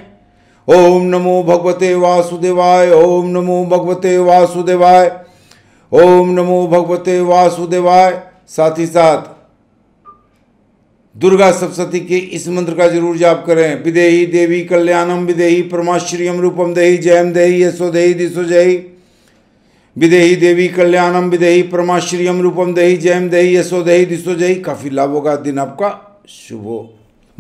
ओम नमो भगवते वासुदेवाय ओम नमो भगवते वासुदेवाय ओम नमो भगवते वासुदेवाय साथ ही साथ दुर्गा सप्तती के इस मंत्र का जरूर जाप करें विदेही देवी कल्याणम विदेही परमाश्रियम रूपम देही जयम देही यशो देही दिशो जयी विदेही देवी कल्याणम विदेही परमाश्रियम रूपम देही जयम देही यशो देही दिशो जयी काफ़ी लाभ होगा दिन आपका शुभ हो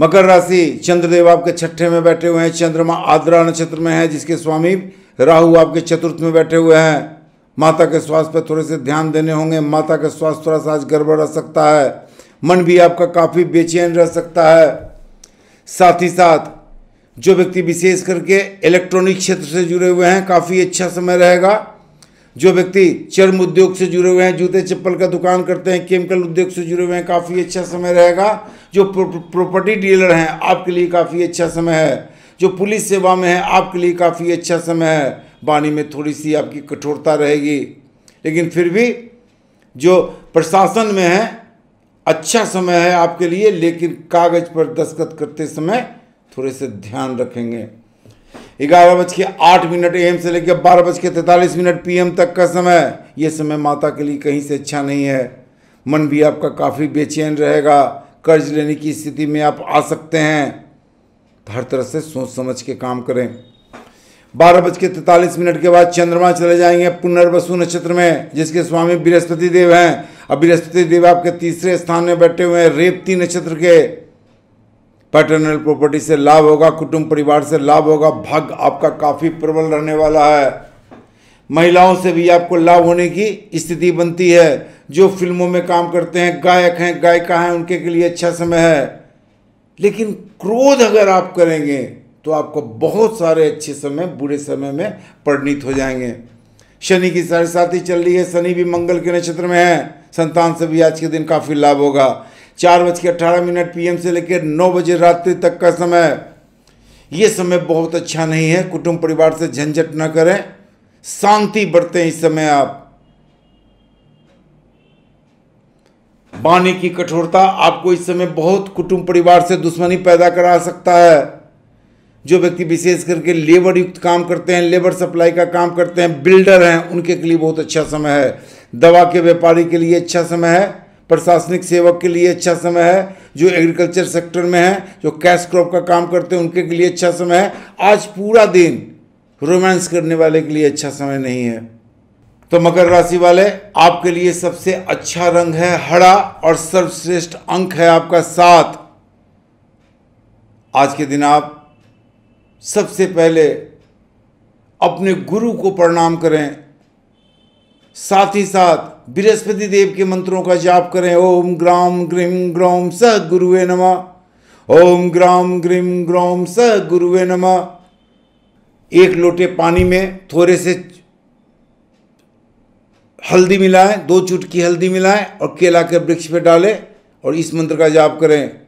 मकर राशि चंद्रदेव आपके छठे में बैठे हुए हैं चंद्रमा आद्रा नक्षत्र में है जिसके स्वामी राहु आपके चतुर्थ में बैठे हुए हैं माता के स्वास्थ्य पर थोड़े से ध्यान देने होंगे माता का स्वास्थ्य थोड़ा सा आज गड़बड़ रह सकता है मन भी आपका काफ़ी बेचैन रह सकता है साथ ही साथ जो व्यक्ति विशेष करके इलेक्ट्रॉनिक क्षेत्र से जुड़े हुए हैं काफ़ी अच्छा समय रहेगा जो व्यक्ति चर्म उद्योग से जुड़े हुए हैं जूते चप्पल का दुकान करते हैं केमिकल उद्योग से जुड़े हुए हैं काफ़ी अच्छा समय रहेगा जो प्रॉपर्टी डीलर हैं आपके लिए काफ़ी अच्छा समय है जो पुलिस सेवा में है आपके लिए काफ़ी अच्छा समय है वाणी में थोड़ी सी आपकी कठोरता रहेगी लेकिन फिर भी जो प्रशासन में है अच्छा समय है आपके लिए लेकिन कागज पर दस्तखत करते समय थोड़े से ध्यान रखेंगे ग्यारह बज के आठ मिनट एम से लेकर बारह बज के तैंतालीस मिनट पीएम तक का समय ये समय माता के लिए कहीं से अच्छा नहीं है मन भी आपका काफ़ी बेचैन रहेगा कर्ज लेने की स्थिति में आप आ सकते हैं हर तरह से सोच समझ के काम करें बारह बज के तैतालीस मिनट के बाद चंद्रमा चले जाएंगे पुनर्वसु नक्षत्र में जिसके स्वामी बृहस्पति देव हैं अब बृहस्पति देव आपके तीसरे स्थान में बैठे हुए हैं रेवती नक्षत्र के पैटर्नल प्रॉपर्टी से लाभ होगा कुटुंब परिवार से लाभ होगा भाग्य आपका काफ़ी प्रबल रहने वाला है महिलाओं से भी आपको लाभ होने की स्थिति बनती है जो फिल्मों में काम करते हैं गायक हैं गायिका हैं उनके के लिए अच्छा समय है लेकिन क्रोध अगर आप करेंगे तो आपको बहुत सारे अच्छे समय बुरे समय में परिणित हो जाएंगे शनि की सारी साथी चल रही है शनि भी मंगल के नक्षत्र में है संतान से भी आज के दिन काफ़ी लाभ होगा चार बज के अट्ठारह मिनट पीएम से लेकर नौ बजे रात्रि तक का समय ये समय बहुत अच्छा नहीं है कुटुंब परिवार से झंझट ना करें शांति बरतें इस समय आप वाणी की कठोरता आपको इस समय बहुत कुटुंब परिवार से दुश्मनी पैदा करा सकता है जो व्यक्ति विशेष करके लेबर युक्त काम करते हैं लेबर सप्लाई का काम करते हैं बिल्डर हैं उनके लिए बहुत अच्छा समय है दवा के व्यापारी के लिए अच्छा समय है प्रशासनिक सेवक के लिए अच्छा समय है जो एग्रीकल्चर सेक्टर में है जो कैश क्रॉप का काम करते हैं उनके के लिए अच्छा समय है आज पूरा दिन रोमांस करने वाले के लिए अच्छा समय नहीं है तो मकर राशि वाले आपके लिए सबसे अच्छा रंग है हरा और सर्वश्रेष्ठ अंक है आपका सात आज के दिन आप सबसे पहले अपने गुरु को प्रणाम करें साथ ही साथ बृहस्पति देव के मंत्रों का जाप करें ओम ग्राम ग्रीम ग्रोम स गुरुवे नमः ओम ग्राम ग्रीम ग्रोम स गुरुवे नमः एक लोटे पानी में थोड़े से हल्दी मिलाएं दो चुटकी हल्दी मिलाएं और केला के वृक्ष पर डालें और इस मंत्र का जाप करें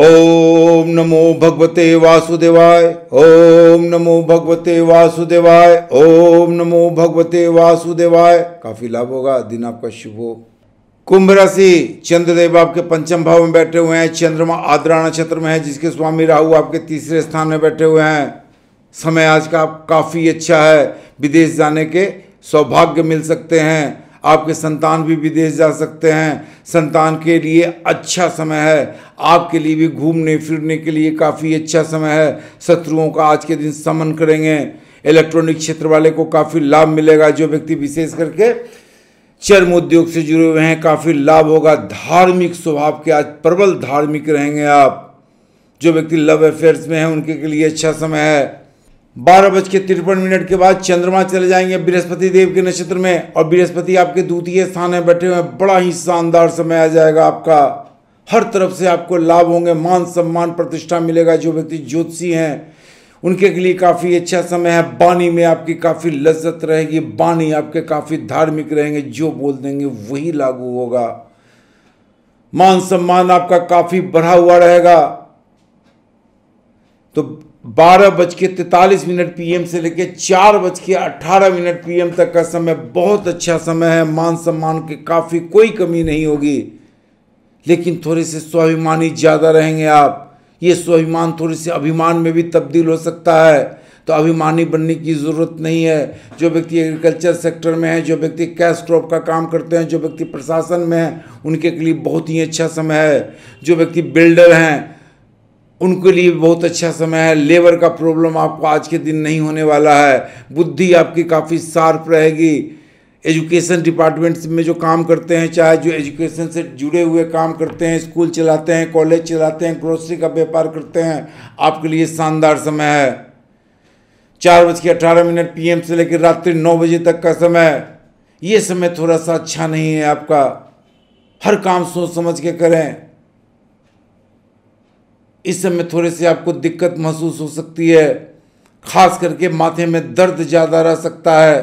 ओम नमो भगवते वासुदेवाय ओम नमो भगवते वासुदेवाय ओम नमो भगवते वासुदेवाय काफी लाभ होगा दिन आपका शुभ हो कुंभ राशि चंद्रदेव आपके पंचम भाव में बैठे हुए हैं चंद्रमा आद्रा नक्षत्र में है जिसके स्वामी राहु आपके तीसरे स्थान में बैठे हुए हैं समय आज का काफ़ी अच्छा है विदेश जाने के सौभाग्य मिल सकते हैं आपके संतान भी विदेश जा सकते हैं संतान के लिए अच्छा समय है आपके लिए भी घूमने फिरने के लिए काफ़ी अच्छा समय है शत्रुओं का आज के दिन समन करेंगे इलेक्ट्रॉनिक क्षेत्र वाले को काफ़ी लाभ मिलेगा जो व्यक्ति विशेष करके चर्म उद्योग से जुड़े हुए हैं काफ़ी लाभ होगा धार्मिक स्वभाव के आज प्रबल धार्मिक रहेंगे आप जो व्यक्ति लव अफेयर्स में हैं उनके के लिए अच्छा समय है बारह बज के तिरपन मिनट के बाद चंद्रमा चले जाएंगे बृहस्पति देव के नक्षत्र में और बृहस्पति आपके द्वितीय स्थान में बैठे हुए बड़ा ही शानदार समय आ जाएगा आपका हर तरफ से आपको लाभ होंगे मान सम्मान प्रतिष्ठा मिलेगा जो व्यक्ति ज्योतिषी हैं उनके के लिए काफ़ी अच्छा समय है बानी में आपकी काफ़ी लज्जत रहेगी बानी आपके काफ़ी धार्मिक रहेंगे जो बोल देंगे वही लागू होगा मान सम्मान आपका काफ़ी बढ़ा हुआ रहेगा तो बारह बज के तैतालीस मिनट पीएम से लेकर चार बज के मिनट पीएम तक का समय बहुत अच्छा समय है मान सम्मान की काफ़ी कोई कमी नहीं होगी लेकिन थोड़े से स्वाभिमानी ज़्यादा रहेंगे आप ये स्वाभिमान थोड़े से अभिमान में भी तब्दील हो सकता है तो अभिमानी बनने की ज़रूरत नहीं है जो व्यक्ति एग्रीकल्चर सेक्टर में है जो व्यक्ति कैश क्रॉप का काम करते हैं जो व्यक्ति प्रशासन में है उनके लिए बहुत ही अच्छा समय है जो व्यक्ति बिल्डर हैं उनके लिए बहुत अच्छा समय है लेबर का प्रॉब्लम आपको आज के दिन नहीं होने वाला है बुद्धि आपकी काफ़ी शार्प रहेगी एजुकेशन डिपार्टमेंट्स में जो काम करते हैं चाहे जो एजुकेशन से जुड़े हुए काम करते हैं स्कूल चलाते हैं कॉलेज चलाते हैं ग्रोसरी का व्यापार करते हैं आपके लिए शानदार समय है चार बज के अठारह मिनट पी से लेकर रात्रि नौ बजे तक का समय ये समय थोड़ा सा अच्छा नहीं है आपका हर काम सोच समझ के करें इस समय थोड़े से आपको दिक्कत महसूस हो सकती है खास करके माथे में दर्द ज़्यादा रह सकता है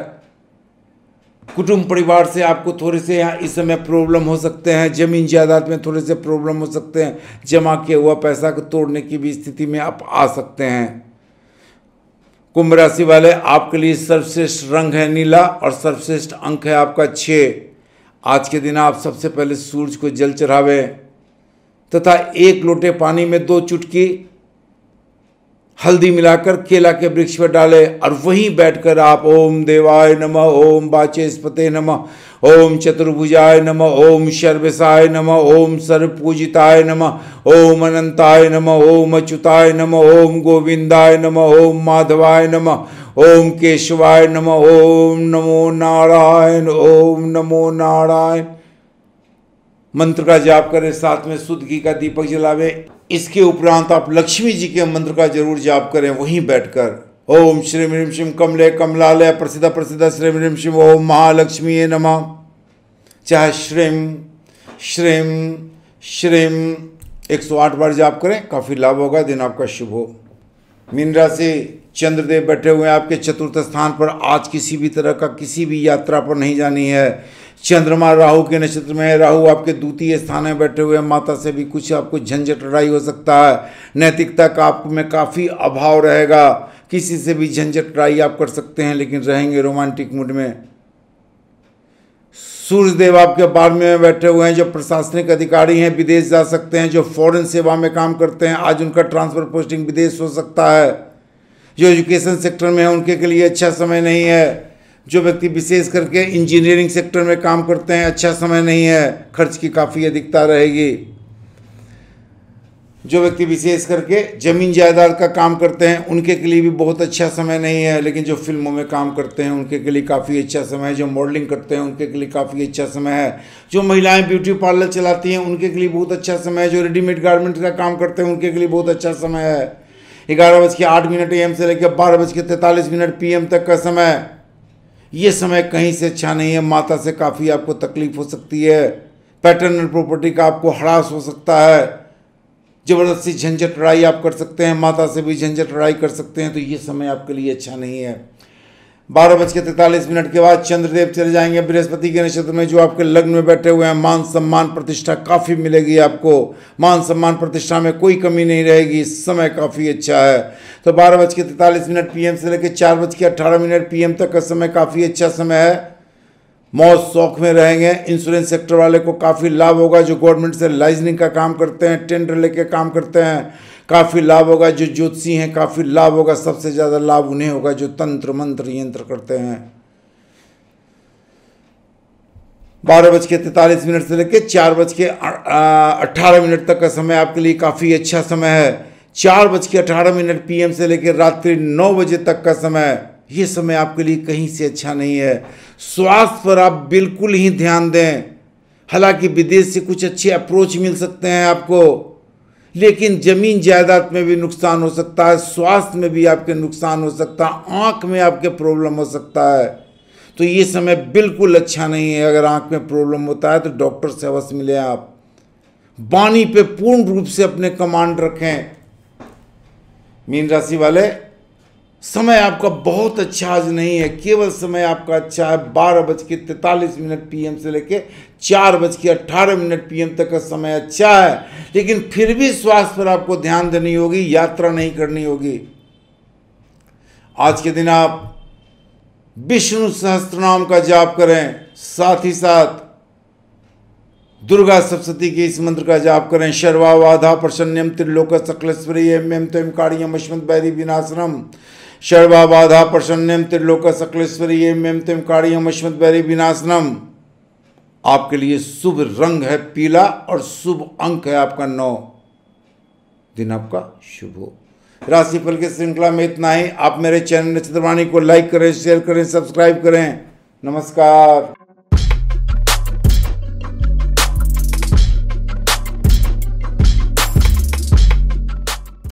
कुटुंब परिवार से आपको थोड़े से यहाँ इस समय प्रॉब्लम हो सकते हैं ज़मीन जायदाद में थोड़े से प्रॉब्लम हो सकते हैं जमा किया हुआ पैसा को तोड़ने की भी स्थिति में आप आ सकते हैं कुंभ राशि वाले आपके लिए सर्वश्रेष्ठ रंग है नीला और सर्वश्रेष्ठ अंक है आपका छः आज के दिन आप सबसे पहले सूर्य को जल चढ़ावें तथा एक लोटे पानी में दो चुटकी हल्दी मिलाकर केला के वृक्ष पर डालें और वहीं बैठकर आप ओम देवाय नमः ओम बाचेस्पते नमः ओम चतुर्भुजाय नमः ओम शर्वसाय नमः ओम सर्वपूजिताय नमः ओम अनंताय नमः ओम अच्युताय नमः ओम गोविंदाय नमः ओम माधवाय नमः ओम केशवाय नमः ओम नमो नारायण ओम नमो नारायण मंत्र का जाप करें साथ में शुद्ध घी का दीपक जलावे इसके उपरांत आप लक्ष्मी जी के मंत्र का जरूर जाप करें वहीं बैठकर ओम श्री मृम शिम कमले कमलाल प्रसिद्ध प्रसिद्ध श्री मृम शिम ओम महालक्ष्मी नमा चाहे श्रीम श्रीम श्रीम 108 बार जाप करें काफ़ी लाभ होगा दिन आपका शुभ हो मीन राशि चंद्रदेव बैठे हुए हैं आपके चतुर्थ स्थान पर आज किसी भी तरह का किसी भी यात्रा पर नहीं जानी है चंद्रमा राहु के नक्षत्र में है राहु आपके द्वितीय स्थान में बैठे हुए हैं माता से भी कुछ आपको झंझट लड़ाई हो सकता है नैतिकता का आप में काफ़ी अभाव रहेगा किसी से भी झंझट लड़ाई आप कर सकते हैं लेकिन रहेंगे रोमांटिक मूड में सूर्यदेव आपके बारहवें में बैठे हुए हैं जो प्रशासनिक अधिकारी हैं विदेश जा सकते हैं जो फॉरेन सेवा में काम करते हैं आज उनका ट्रांसफर पोस्टिंग विदेश हो सकता है जो एजुकेशन सेक्टर में है उनके के लिए अच्छा समय नहीं है जो व्यक्ति विशेष करके इंजीनियरिंग सेक्टर में काम करते हैं अच्छा समय नहीं है खर्च की काफ़ी अधिकता रहेगी जो व्यक्ति विशेष करके ज़मीन जायदाद का काम करते हैं उनके के लिए भी बहुत अच्छा समय नहीं है लेकिन जो फिल्मों में काम करते हैं उनके के लिए काफ़ी अच्छा समय है जो मॉडलिंग करते हैं उनके के लिए काफ़ी अच्छा समय है जो महिलाएं ब्यूटी पार्लर चलाती हैं उनके के लिए बहुत अच्छा समय है जो रेडीमेड गारमेंट का काम करते हैं उनके के लिए बहुत अच्छा समय है ग्यारह बज के आठ मिनट ए से लेकर बारह बज के तैंतालीस मिनट पी तक का समय ये समय कहीं से अच्छा नहीं है माता से काफ़ी आपको तकलीफ हो सकती है पैटर्नल प्रॉपर्टी का आपको हड़ास हो सकता है ज़बरदस्ती झंझट लड़ाई आप कर सकते हैं माता से भी झंझट लड़ाई कर सकते हैं तो ये समय आपके लिए अच्छा नहीं है बारह बज के तैतालीस मिनट के बाद चंद्रदेव चले जाएंगे बृहस्पति के नक्षत्र में जो आपके लग्न में बैठे हुए हैं मान सम्मान प्रतिष्ठा काफ़ी मिलेगी आपको मान सम्मान प्रतिष्ठा में कोई कमी नहीं रहेगी समय काफ़ी अच्छा है तो बारह बज के तैतालीस मिनट पीएम से लेकर चार बज के अट्ठारह मिनट पीएम तक का समय काफ़ी अच्छा समय है मौत शौक में रहेंगे इंश्योरेंस सेक्टर वाले को काफ़ी लाभ होगा जो गवर्नमेंट से लाइजनिंग का काम करते हैं टेंडर लेके काम करते हैं काफ़ी लाभ होगा जो ज्योतिषी हैं काफ़ी लाभ होगा सबसे ज़्यादा लाभ उन्हें होगा जो तंत्र मंत्र यंत्र करते हैं बारह बज के तैंतालीस मिनट से लेकर चार बज के अट्ठारह मिनट तक का समय आपके लिए काफ़ी अच्छा समय है चार बज के अठारह मिनट पीएम से लेकर रात्रि नौ बजे तक का समय ये समय आपके लिए कहीं से अच्छा नहीं है स्वास्थ्य पर आप बिल्कुल ही ध्यान दें हालांकि विदेश से कुछ अच्छे अप्रोच मिल सकते हैं आपको लेकिन ज़मीन जायदाद में भी नुकसान हो सकता है स्वास्थ्य में भी आपके नुकसान हो सकता है आँख में आपके प्रॉब्लम हो सकता है तो ये समय बिल्कुल अच्छा नहीं है अगर आँख में प्रॉब्लम होता है तो डॉक्टर से अवश्य मिले आप वाणी पे पूर्ण रूप से अपने कमांड रखें मीन राशि वाले समय आपका बहुत अच्छा आज नहीं है केवल समय आपका अच्छा है बारह बज के मिनट पीएम से लेके चार बज के अट्ठारह मिनट पीएम तक का समय अच्छा है लेकिन फिर भी स्वास्थ्य पर आपको ध्यान देनी होगी यात्रा नहीं करनी होगी आज के दिन आप विष्णु सहस्त्र नाम का जाप करें साथ ही साथ दुर्गा सप्तती के इस मंत्र का जाप करें शर्वा वाधा प्रसन्नम त्रिलोक सकलेश्वरी एम एम तम कार्यम अश्वंत बैरी विनाश्रम शर्वा बाधा प्रसन्न त्रिलोक सकलेश्वरी एम तेम काम अश्वत बैरी विनाशनम आपके लिए शुभ रंग है पीला और शुभ अंक है आपका नौ दिन आपका शुभ हो राशिफल की श्रृंखला में इतना ही आप मेरे चैनल नक्षत्रवाणी को लाइक करें शेयर करें सब्सक्राइब करें नमस्कार